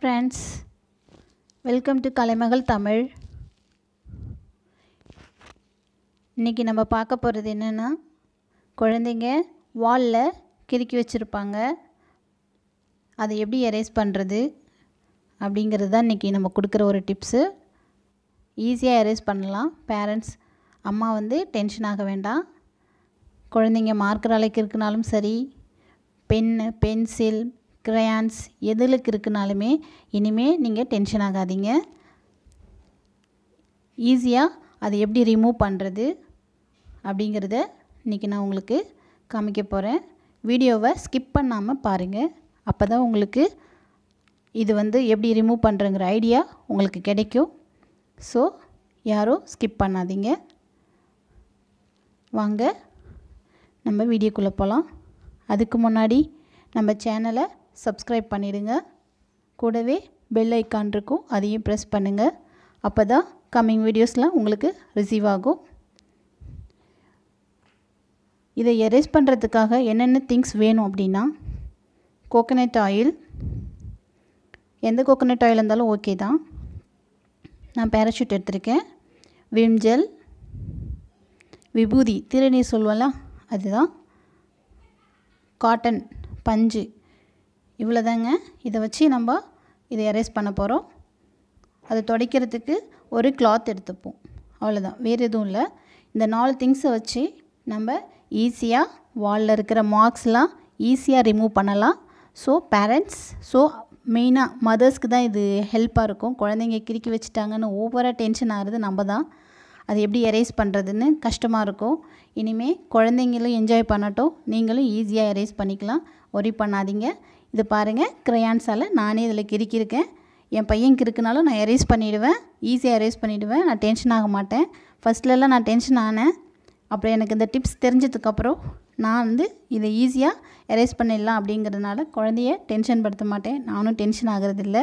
friends welcome to Kalaimagal Tamil இன்றைக்கி நம்ம பார்க்க போகிறது என்னென்னா குழந்தைங்க வாலில் கிறுக்கி வச்சுருப்பாங்க அதை எப்படி எரேஸ் பண்ணுறது அப்படிங்கிறது தான் இன்றைக்கி நம்ம கொடுக்குற ஒரு டிப்ஸு ஈஸியாக எரேஸ் பண்ணலாம் பேரண்ட்ஸ் அம்மா வந்து டென்ஷன் ஆக வேண்டாம் குழந்தைங்க மார்க்கர் அலைக்கு இருக்குனாலும் சரி பென்னு பென்சில் கிரையான்ஸ் எதுலுக்கு இருக்குனாலுமே இனிமேல் நீங்கள் டென்ஷன் ஆகாதீங்க ஈஸியாக அதை எப்படி ரிமூவ் பண்ணுறது அப்படிங்கிறத இன்றைக்கி நான் உங்களுக்கு காமிக்க போகிறேன் வீடியோவை ஸ்கிப் பண்ணாமல் பாருங்கள் அப்போ தான் உங்களுக்கு இது வந்து எப்படி ரிமூவ் பண்ணுறங்கிற ஐடியா உங்களுக்கு கிடைக்கும் ஸோ யாரும் ஸ்கிப் பண்ணாதீங்க வாங்க நம்ம வீடியோக்குள்ளே போகலாம் அதுக்கு முன்னாடி நம்ம சேனலை சப்ஸ்கிரைப் பண்ணிவிடுங்க கூடவே பெல் ஐக்கான் இருக்கும் அதையும் ப்ரெஸ் பண்ணுங்கள் அப்போ தான் கம்மிங் வீடியோஸ்லாம் உங்களுக்கு ரிசீவ் ஆகும் இதை எரேஸ் பண்ணுறதுக்காக என்னென்ன திங்ஸ் வேணும் அப்படின்னா கோகனட் ஆயில் எந்த கோகனட் ஆயில் இருந்தாலும் ஓகே தான் நான் பேராஷூட் எடுத்திருக்கேன் விம் ஜெல் விபூதி திருநீர் சொல்லுவலாம் அதுதான் காட்டன் பஞ்சு இவ்வளோதாங்க இதை வச்சு நம்ம இதை எரேஸ் பண்ண போகிறோம் அதை துடைக்கிறதுக்கு ஒரு கிளாத் எடுத்துப்போம் அவ்வளோதான் வேறு எதுவும் இல்லை இந்த நாலு திங்ஸை வச்சு நம்ம ஈஸியாக வாலில் இருக்கிற மார்க்ஸ்லாம் ஈஸியாக ரிமூவ் பண்ணலாம் ஸோ பேரண்ட்ஸ் ஸோ மெயினாக மதர்ஸ்க்கு தான் இது ஹெல்ப்பாக இருக்கும் குழந்தைங்க கிறுக்கி வச்சுட்டாங்கன்னு ஓவராக டென்ஷன் ஆகிறது நம்ம தான் அது எப்படி எரேஸ் பண்ணுறதுன்னு கஷ்டமாக இருக்கும் இனிமேல் குழந்தைங்களும் என்ஜாய் பண்ணட்டும் நீங்களும் ஈஸியாக எரேஸ் பண்ணிக்கலாம் ஒரி பண்ணாதீங்க இது பாருங்கள் க்ரையான்ஸால் நானே இதில் கிறுக்கியிருக்கேன் என் பையன் கிறுக்குனாலும் நான் எரேஸ் பண்ணிவிடுவேன் ஈஸியாக எரேஸ் பண்ணிவிடுவேன் நான் டென்ஷன் ஆக மாட்டேன் ஃபஸ்ட்லலாம் நான் டென்ஷன் ஆனேன் அப்புறம் எனக்கு இந்த டிப்ஸ் தெரிஞ்சதுக்கப்புறம் நான் வந்து இதை ஈஸியாக எரேஸ் பண்ணிடலாம் அப்படிங்கிறதுனால குழந்தைய டென்ஷன் படுத்த மாட்டேன் நானும் டென்ஷன் ஆகிறதில்ல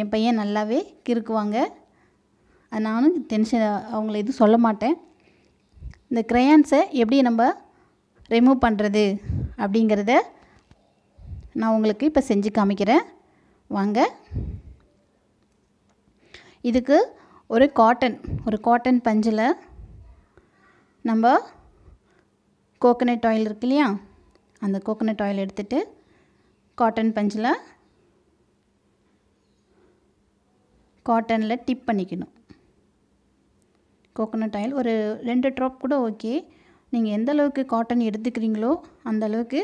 என் பையன் நல்லாவே கிறுக்குவாங்க நானும் டென்ஷன் அவங்கள எதுவும் சொல்ல மாட்டேன் இந்த க்ரையான்ஸை எப்படி நம்ம ரிமூவ் பண்ணுறது அப்படிங்கிறத நான் உங்களுக்கு இப்போ செஞ்சு காமிக்கிறேன் வாங்க இதுக்கு ஒரு காட்டன் ஒரு காட்டன் பஞ்சில் நம்ம கோகனட் ஆயில் இருக்கு இல்லையா அந்த கோகனட் ஆயில் எடுத்துகிட்டு காட்டன் பஞ்சில் காட்டனில் டிப் பண்ணிக்கணும் கோகனட் ஆயில் ஒரு ரெண்டு ட்ராப் கூட ஓகே நீங்கள் எந்த அளவுக்கு காட்டன் எடுத்துக்கிறீங்களோ அந்த அளவுக்கு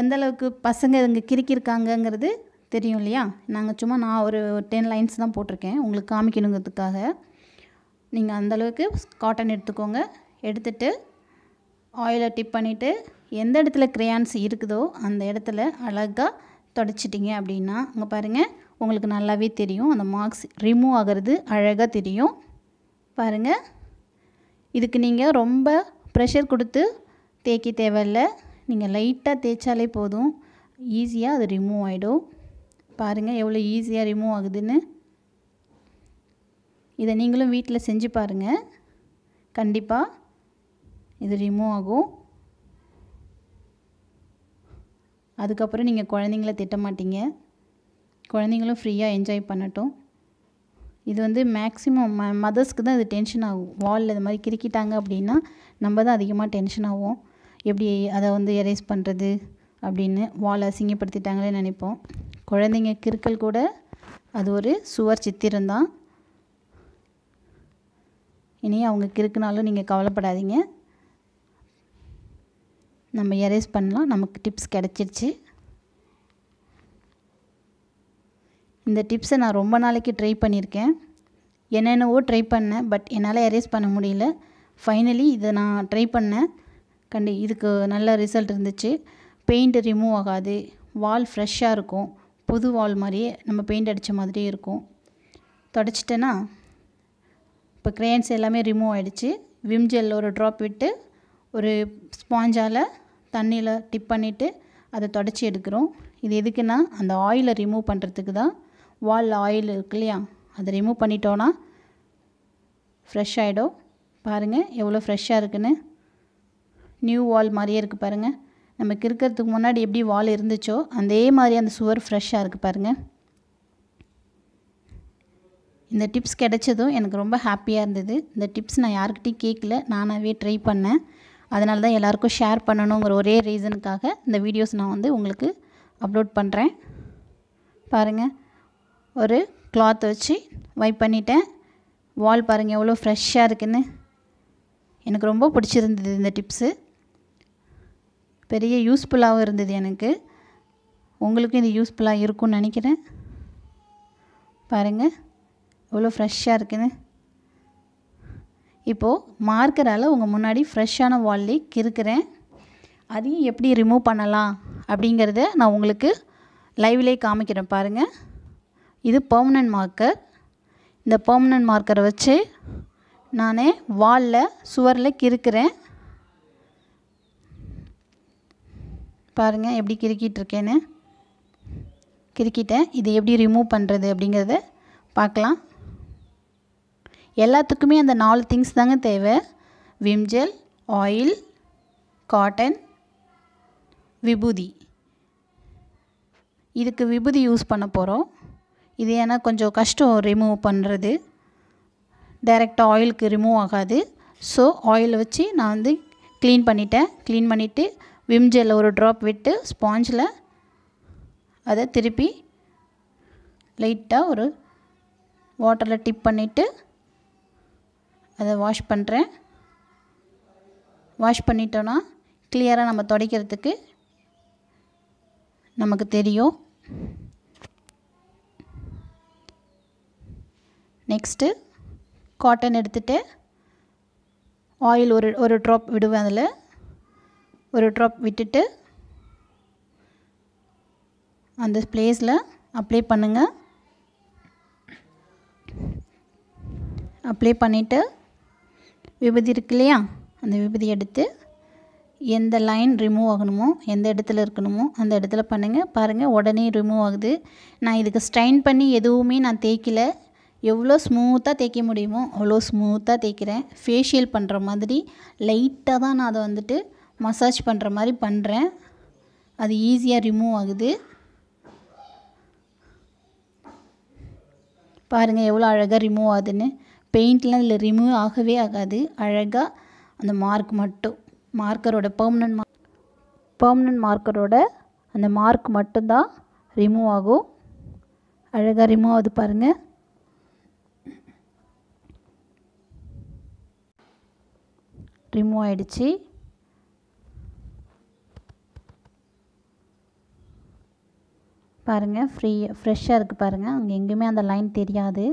எந்தளவுக்கு பசங்க இங்கே கிறுக்கியிருக்காங்கங்கிறது தெரியும் இல்லையா நாங்கள் சும்மா நான் ஒரு டென் லைன்ஸ் தான் போட்டிருக்கேன் உங்களுக்கு காமிக்கணுங்கிறதுக்காக நீங்கள் அந்தளவுக்கு காட்டன் எடுத்துக்கோங்க எடுத்துட்டு ஆயிலை டிப் பண்ணிவிட்டு எந்த இடத்துல க்ரேயான்ஸ் இருக்குதோ அந்த இடத்துல அழகாக தொடச்சிட்டிங்க அப்படின்னா அங்கே பாருங்கள் உங்களுக்கு நல்லாவே தெரியும் அந்த மார்க்ஸ் ரிமூவ் ஆகிறது அழகாக தெரியும் பாருங்கள் இதுக்கு நீங்கள் ரொம்ப ப்ரெஷர் கொடுத்து தேக்கி தேவையில்லை நீங்கள் லைட்டாக தேய்ச்சாலே போதும் ஈஸியாக அது ரிமூவ் ஆகிடும் பாருங்கள் எவ்வளோ ஈஸியாக ரிமூவ் ஆகுதுன்னு இதை நீங்களும் வீட்டில் செஞ்சு பாருங்கள் கண்டிப்பாக இது ரிமூவ் ஆகும் அதுக்கப்புறம் நீங்கள் குழந்தைங்கள திட்ட மாட்டீங்க குழந்தைங்களும் ஃப்ரீயாக என்ஜாய் பண்ணட்டும் இது வந்து மேக்ஸிமம் ம மதர்ஸ்க்கு தான் இது டென்ஷன் ஆகும் வாலில் இது மாதிரி கிரிக்கிட்டாங்க அப்படின்னா நம்ம தான் அதிகமாக டென்ஷன் ஆகும் எப்படி அதை வந்து எரேஸ் பண்ணுறது அப்படின்னு வால் அசிங்கப்படுத்திட்டாங்களே நினைப்போம் குழந்தைங்க கிறுக்கல் கூட அது ஒரு சுவர் சித்திரம்தான் இனி அவங்க கிறுக்குனாலும் நீங்கள் கவலைப்படாதீங்க நம்ம எரேஸ் பண்ணலாம் நமக்கு டிப்ஸ் கிடச்சிருச்சு இந்த டிப்ஸை நான் ரொம்ப நாளைக்கு ட்ரை பண்ணியிருக்கேன் என்னென்னவோ ட்ரை பண்ணேன் பட் என்னால் எரேஸ் பண்ண முடியல ஃபைனலி இதை நான் ட்ரை பண்ணேன் கண்டி இதுக்கு நல்ல ரிசல்ட் இருந்துச்சு பெயிண்ட் ரிமூவ் ஆகாது வால் ஃப்ரெஷ்ஷாக இருக்கும் புது வால் மாதிரியே நம்ம பெயிண்ட் அடித்த மாதிரியே இருக்கும் தொடச்சிட்டேன்னா இப்போ க்ரேயன்ஸ் எல்லாமே ரிமூவ் ஆகிடுச்சு விம் ஜெல் ஒரு ட்ராப் விட்டு ஒரு ஸ்பாஞ்சால் தண்ணியில் டிப் பண்ணிவிட்டு அதை தொடச்சி எடுக்கிறோம் இது எதுக்குன்னா அந்த ஆயிலை ரிமூவ் பண்ணுறதுக்கு தான் வாலில் ஆயில் இருக்கு இல்லையா அதை ரிமூவ் பண்ணிட்டோன்னா ஃப்ரெஷ் ஆகிடும் பாருங்கள் எவ்வளோ ஃப்ரெஷ்ஷாக இருக்குன்னு நியூ வால் மாதிரியே இருக்குது பாருங்கள் நமக்கு இருக்கிறதுக்கு முன்னாடி எப்படி வால் இருந்துச்சோ அதே மாதிரி அந்த சுவர் ஃப்ரெஷ்ஷாக இருக்குது பாருங்கள் இந்த டிப்ஸ் கிடைச்சதும் எனக்கு ரொம்ப ஹாப்பியாக இருந்தது இந்த டிப்ஸ் நான் யாருக்கிட்டையும் கேட்கல நானாகவே ட்ரை பண்ணேன் அதனால தான் எல்லாேருக்கும் ஷேர் பண்ணணுங்கிற ஒரே ரீசனுக்காக இந்த வீடியோஸ் நான் வந்து உங்களுக்கு அப்லோட் பண்ணுறேன் பாருங்கள் ஒரு கிளாத் வச்சு வைப் பண்ணிட்டேன் வால் பாருங்கள் எவ்வளோ ஃப்ரெஷ்ஷாக இருக்குன்னு எனக்கு ரொம்ப பிடிச்சிருந்தது இந்த டிப்ஸு பெரிய யூஸ்ஃபுல்லாகவும் இருந்தது எனக்கு உங்களுக்கும் இது யூஸ்ஃபுல்லாக இருக்கும்னு நினைக்கிறேன் பாருங்கள் எவ்வளோ ஃப்ரெஷ்ஷாக இருக்குன்னு இப்போது மார்க்கரால் உங்கள் முன்னாடி ஃப்ரெஷ்ஷான வால்லி கிறுக்கிறேன் அதையும் எப்படி ரிமூவ் பண்ணலாம் அப்படிங்கிறத நான் உங்களுக்கு லைவ்லே காமிக்கிறேன் பாருங்கள் இது பர்மனன்ட் மார்க்கர் இந்த பர்மனன்ட் மார்க்கரை வச்சு நான் வாலில் சுவரில் கிறுக்கிறேன் பாருங்கள் எப்படி கிறுக்கிட்டு இருக்கேன்னு கிறுக்கிட்டேன் இது எப்படி ரிமூவ் பண்ணுறது அப்படிங்கிறத பார்க்கலாம் எல்லாத்துக்குமே அந்த நாலு திங்ஸ் தாங்க தேவை விம்ஜெல் ஆயில் காட்டன் விபூதி இதுக்கு விபூதி யூஸ் பண்ண போகிறோம் இது ஏன்னா கொஞ்சம் கஷ்டம் ரிமூவ் பண்ணுறது டைரெக்டாக ஆயிலுக்கு ரிமூவ் ஆகாது ஸோ ஆயில் வச்சு நான் வந்து க்ளீன் பண்ணிட்டேன் க்ளீன் பண்ணிவிட்டு விம் ஜெல்லை ஒரு ட்ராப் விட்டு ஸ்பாஞ்சில் அதை திருப்பி லைட்டாக ஒரு வாட்டரில் டிப் பண்ணிவிட்டு அதை வாஷ் பண்ணுறேன் வாஷ் பண்ணிட்டோன்னா கிளியராக நம்ம துடைக்கிறதுக்கு நமக்கு தெரியும் நெக்ஸ்ட்டு காட்டன் எடுத்துகிட்டு ஆயில் ஒரு ஒரு ட்ராப் விடுவேன் அதில் ஒரு ட்ராப் விட்டுட்டு அந்த ப்ளேஸில் அப்ளை பண்ணுங்கள் அப்ளை பண்ணிவிட்டு விபதி இருக்கு இல்லையா அந்த விபதி எடுத்து எந்த லைன் ரிமூவ் ஆகணுமோ எந்த இடத்துல இருக்கணுமோ அந்த இடத்துல பண்ணுங்கள் பாருங்கள் உடனே ரிமூவ் ஆகுது நான் இதுக்கு ஸ்ட்ரைன் பண்ணி எதுவுமே நான் தேய்க்கல எவ்வளோ ஸ்மூத்தாக தேய்க்க முடியுமோ அவ்வளோ ஸ்மூத்தாக தேய்க்கிறேன் ஃபேஷியல் பண்ணுற மாதிரி லைட்டாக தான் நான் அதை வந்துட்டு மசாஜ் பண்ணுற மாதிரி பண்ணுறேன் அது ஈஸியாக ரிமூவ் ஆகுது பாருங்கள் எவ்வளோ அழகாக ரிமூவ் ஆகுதுன்னு பெயிண்ட்லாம் இதில் ரிமூவ் ஆகவே ஆகாது அழகாக அந்த மார்க் மட்டும் மார்க்கரோட பர்மனன்ட் மார்க் பர்மனன்ட் மார்க்கரோட அந்த மார்க் மட்டும்தான் ரிமூவ் ஆகும் அழகாக ரிமூவ் ஆகுது பாருங்கள் ரிமூவ் ஆகிடுச்சி பாருங்கள் ஃப்ரீ ஃப்ரெஷ்ஷாக இருக்குது பாருங்கள் அங்கே எங்கேயுமே அந்த லைன் தெரியாது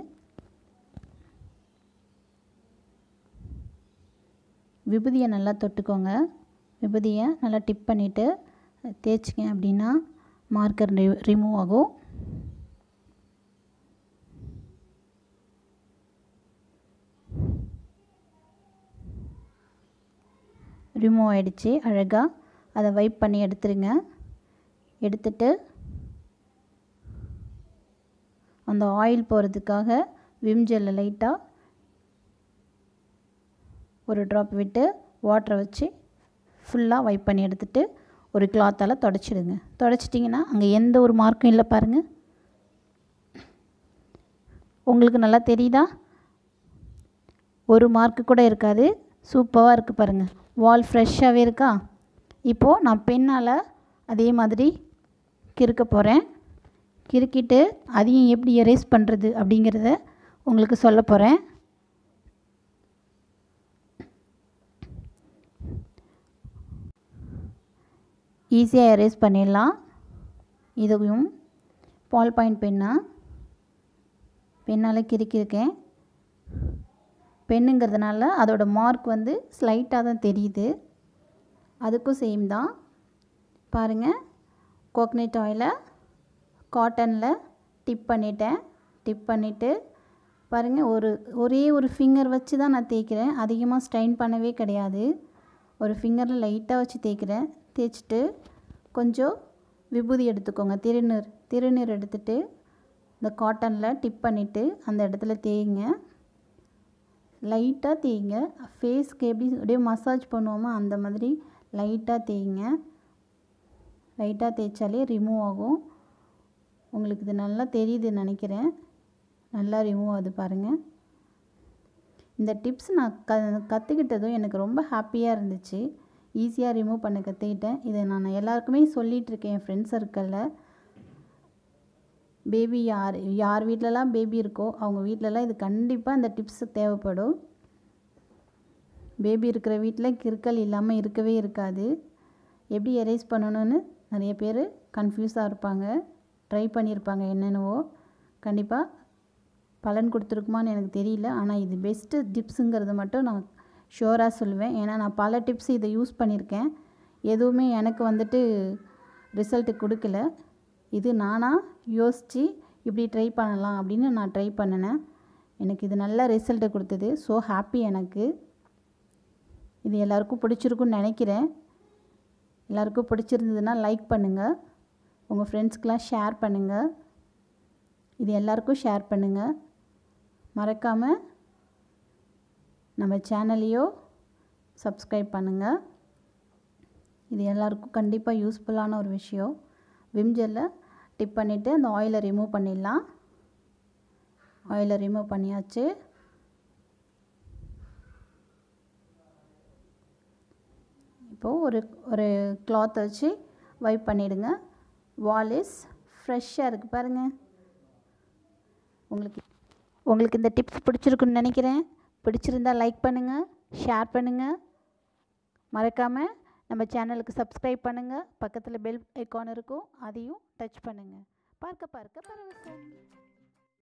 விபூதியை நல்லா தொட்டுக்கோங்க விபூதியை நல்லா டிப் பண்ணிவிட்டு தேய்ச்சிங்க அப்படின்னா மார்க்கர் ரிமூவ் ஆகும் ரிமூவ் ஆகிடுச்சி அழகாக அதை வைப் பண்ணி எடுத்துருங்க எடுத்துட்டு அந்த ஆயில் போகிறதுக்காக விம் ஜெல்லை லைட்டாக ஒரு ட்ராப் விட்டு வாட்டரை வச்சு ஃபுல்லாக வைப் பண்ணி எடுத்துகிட்டு ஒரு கிளாத்தால் தொடச்சிடுங்க தொடச்சிட்டிங்கன்னா அங்கே எந்த ஒரு மார்க்கும் இல்லை பாருங்கள் உங்களுக்கு நல்லா தெரியுதா ஒரு மார்க்கு கூட இருக்காது சூப்பராக இருக்குது பாருங்கள் வால் ஃப்ரெஷ்ஷாகவே இருக்கா இப்போது நான் பெண்ணால் அதே மாதிரி கிறுக்க போகிறேன் கிறுக்கிட்டு அதையும் எப்படி எரேஸ் பண்ணுறது அப்படிங்கிறத உங்களுக்கு சொல்ல போகிறேன் ஈஸியாக எரேஸ் பண்ணிடலாம் இதுவும் பால் பாயிண்ட் பென்னா பெண்ணால் கிறுக்கியிருக்கேன் பெண்ணுங்கிறதுனால அதோடய மார்க் வந்து ஸ்லைட்டாக தான் தெரியுது அதுக்கும் சேம் தான் பாருங்கள் கோக்னட் ஆயிலை காட்டனில் டிப் பண்ணிட்டேன் டிப் பண்ணிவிட்டு பாருங்கள் ஒரு ஒரே ஒரு ஃபிங்கர் வச்சு தான் நான் தேய்க்கிறேன் அதிகமாக ஸ்ட்ரைன் பண்ணவே கிடையாது ஒரு ஃபிங்கரில் லைட்டாக வச்சு தேய்க்கிறேன் தேய்ச்சிட்டு கொஞ்சம் விபூதி எடுத்துக்கோங்க திருநீர் திருநீர் எடுத்துகிட்டு இந்த காட்டனில் டிப் பண்ணிவிட்டு அந்த இடத்துல தேய்ங்க லைட்டாக தேய்ங்க ஃபேஸ்க்கு எப்படி அப்படியே மசாஜ் பண்ணுவோமோ அந்த மாதிரி லைட்டாக தேய்ங்க லைட்டாக தேய்ச்சாலே ரிமூவ் ஆகும் உங்களுக்கு இது நல்லா தெரியுது நினைக்கிறேன் நல்லா ரிமூவ் ஆகுது பாருங்கள் இந்த டிப்ஸ் நான் க கற்றுக்கிட்டதும் எனக்கு ரொம்ப ஹாப்பியாக இருந்துச்சு ஈஸியாக ரிமூவ் பண்ண கற்றுக்கிட்டேன் இதை நான் எல்லாருக்குமே சொல்லிகிட்ருக்கேன் என் ஃப்ரெண்ட்ஸ் சர்க்கிளில் பேபி யார் யார் வீட்டிலலாம் பேபி இருக்கோ அவங்க வீட்டிலலாம் இது கண்டிப்பாக இந்த டிப்ஸ் தேவைப்படும் பேபி இருக்கிற வீட்டில் கிறுக்கல் இல்லாமல் இருக்கவே இருக்காது எப்படி எரேஸ் பண்ணணும்னு நிறைய பேர் கன்ஃபியூஸாக இருப்பாங்க ட்ரை பண்ணியிருப்பாங்க என்னென்னவோ கண்டிப்பாக பலன் கொடுத்துருக்குமான்னு எனக்கு தெரியல ஆனால் இது பெஸ்ட்டு டிப்ஸுங்கிறது மட்டும் நான் ஷோராக சொல்லுவேன் ஏன்னா நான் பல டிப்ஸ் இதை யூஸ் பண்ணியிருக்கேன் எதுவுமே எனக்கு வந்துட்டு ரிசல்ட்டு கொடுக்கல இது நானாக யோசித்து இப்படி ட்ரை பண்ணலாம் அப்படின்னு நான் ட்ரை பண்ணினேன் எனக்கு இது நல்ல ரிசல்ட்டை கொடுத்தது ஸோ ஹாப்பி எனக்கு இது எல்லாருக்கும் பிடிச்சிருக்குன்னு நினைக்கிறேன் எல்லாருக்கும் பிடிச்சிருந்ததுன்னா லைக் பண்ணுங்கள் உங்கள் ஃப்ரெண்ட்ஸ்க்கெலாம் ஷேர் பண்ணுங்கள் இது எல்லாருக்கும் ஷேர் பண்ணுங்கள் மறக்காமல் நம்ம சேனலையோ சப்ஸ்கிரைப் பண்ணுங்கள் இது எல்லாருக்கும் கண்டிப்பாக யூஸ்ஃபுல்லான ஒரு விஷயம் விம் ஜெல்ல டிப் பண்ணிவிட்டு அந்த ஆயிலை ரிமூவ் பண்ணிடலாம் ஆயிலை ரிமூவ் பண்ணியாச்சு இப்போது ஒரு ஒரு கிளாத் வச்சு வைப் பண்ணிவிடுங்க வாலிஸ் ஃப்ரெஷ்ஷாக இருக்குது பாருங்கள் உங்களுக்கு உங்களுக்கு இந்த டிப்ஸ் பிடிச்சிருக்குன்னு நினைக்கிறேன் பிடிச்சிருந்தால் லைக் பண்ணுங்கள் ஷேர் பண்ணுங்கள் மறக்காமல் நம்ம சேனலுக்கு சப்ஸ்கிரைப் பண்ணுங்கள் பக்கத்தில் பெல் ஐக்கான் இருக்கும் அதையும் டச் பண்ணுங்கள் பார்க்க பார்க்க பரவாயில்ல